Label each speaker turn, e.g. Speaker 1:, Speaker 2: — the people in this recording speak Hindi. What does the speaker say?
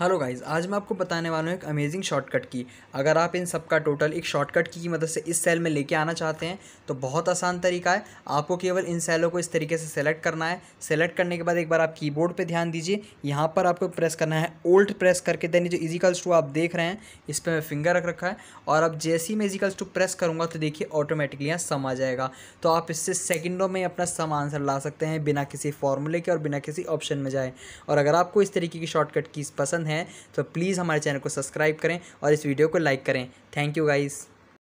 Speaker 1: हेलो गाइज आज मैं आपको बताने वाला हूँ एक अमेजिंग शॉर्टकट की अगर आप इन सब का टोटल एक शॉर्टकट की मदद से इस सेल में लेके आना चाहते हैं तो बहुत आसान तरीका है आपको केवल इन सेलों को इस तरीके से सेलेक्ट करना है सेलेक्ट करने के बाद एक बार आप कीबोर्ड पे ध्यान दीजिए यहाँ पर आपको प्रेस करना है ओल्ट प्रेस करके देन जो इजिकल्स टू आप देख रहे हैं इस पर मैं फिंगर रख रखा है और अब जैसे ही मैं इजिकल्स टू प्रेस करूँगा तो देखिए ऑटोमेटिकली यहाँ सम आ जाएगा तो आप इससे सेकेंडों में अपना सम आंसर ला सकते हैं बिना किसी फॉर्मूले के और बिना किसी ऑप्शन में जाए और अगर आपको इस तरीके की शॉर्टकट कीज पसंद है तो प्लीज़ हमारे चैनल को सब्सक्राइब करें और इस वीडियो को लाइक करें थैंक यू गाइज़